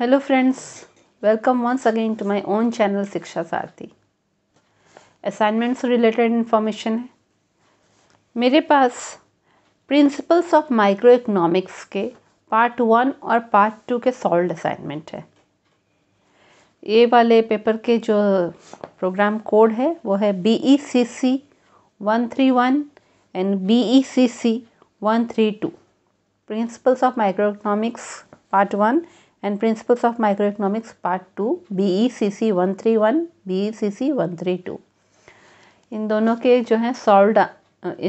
Hello friends welcome once again to my own channel Shiksha Sarathi assignment से related information है मेरे पास प्रिंसिपल्स ऑफ माइक्रो इकोनॉमिक्स के part one और पार्ट टू के सॉल्ड असाइनमेंट है ये वाले पेपर के जो प्रोग्राम कोड है वो है B E C C one three one and B E C C one three two principles of micro economics part one and principles of micro part two B E C C one three one B E C C one three two इन दोनों के जो हैं solved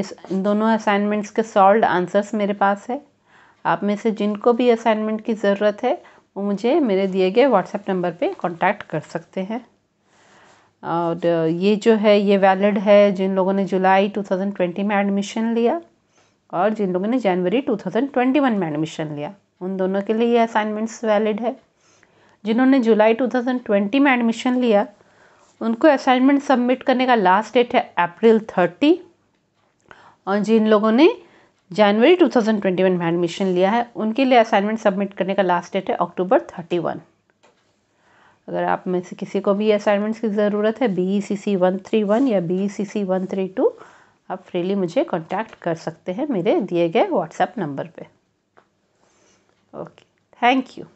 इस इन दोनों assignments के solve answers मेरे पास है आप में से जिनको भी असाइनमेंट की ज़रूरत है वो मुझे मेरे दिए गए व्हाट्सएप नंबर पे कांटेक्ट कर सकते हैं और ये जो है ये वैलिड है जिन लोगों ने जुलाई 2020 में एडमिशन लिया और जिन लोगों ने जनवरी 2021 में एडमिशन लिया उन दोनों के लिए ये असाइनमेंट्स वैलिड है जिन्होंने जुलाई 2020 में एडमिशन लिया उनको असाइनमेंट सबमिट करने का लास्ट डेट है अप्रैल 30 और जिन लोगों ने जनवरी 2021 में एडमिशन लिया है उनके लिए असाइनमेंट सबमिट करने का लास्ट डेट है अक्टूबर 31 अगर आप में से किसी को भी असाइनमेंट्स की ज़रूरत है B E C C one three one या B E C C one three two आप फ्रीली मुझे कॉन्टैक्ट कर सकते हैं मेरे दिए गए व्हाट्सएप नंबर पर Okay. Thank you.